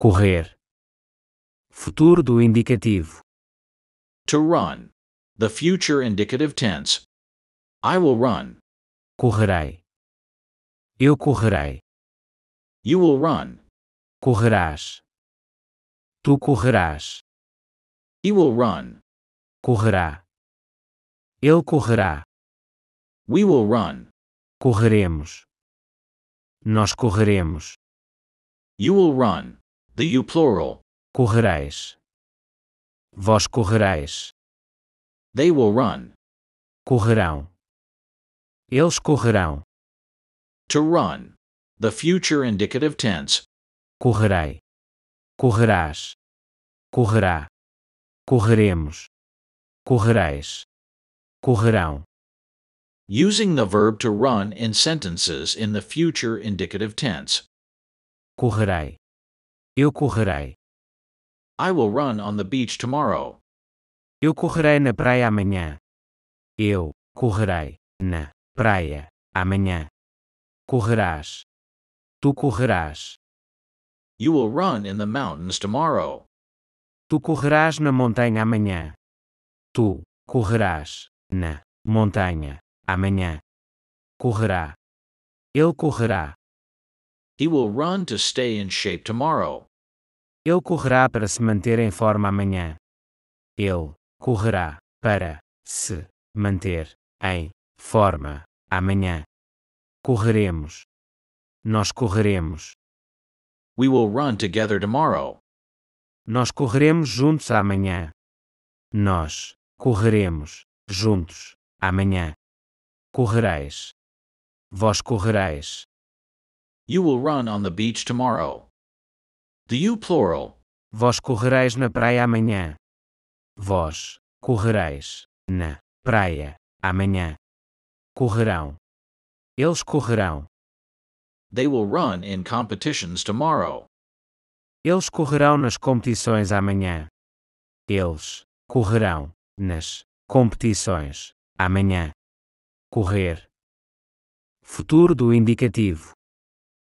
correr. Futuro do indicativo. To run. The future indicative tense. I will run. Correrei. Eu correrei. You will run. Correrás. Tu correrás. He will run. Correrá. Ele correrá. We will run. Correremos. Nós correremos. You will run. The you plural. Correrais. Vós correrais. They will run. Correrão. Eles correrão. To run. The future indicative tense. Correrei. Correrás. Correrá. Correremos. Correrais. Correrão. Using the verb to run in sentences in the future indicative tense. Correrei. Eu correrei. I will run on the beach tomorrow. Eu correrei na praia amanhã. Eu correrei na praia amanhã. Correrás. Tu correrás. You will run in the mountains tomorrow. Tu correrás na montanha amanhã. Tu correrás na montanha amanhã. Correrá. Ele correrá. He will run to stay in shape tomorrow. Ele correrá para se manter em forma amanhã. Ele correrá para se manter em forma amanhã. Correremos. Nós correremos. We will run together tomorrow. Nós correremos juntos amanhã. Nós correremos juntos amanhã. Correreis. Vós correreis You will run on the beach tomorrow. The you plural. Vós correreis na praia amanhã. Vós correreis na praia amanhã. Correrão. Eles correrão. They will run in competitions tomorrow. Eles correrão nas competições amanhã. Eles correrão nas competições amanhã. Correr. Futuro do indicativo.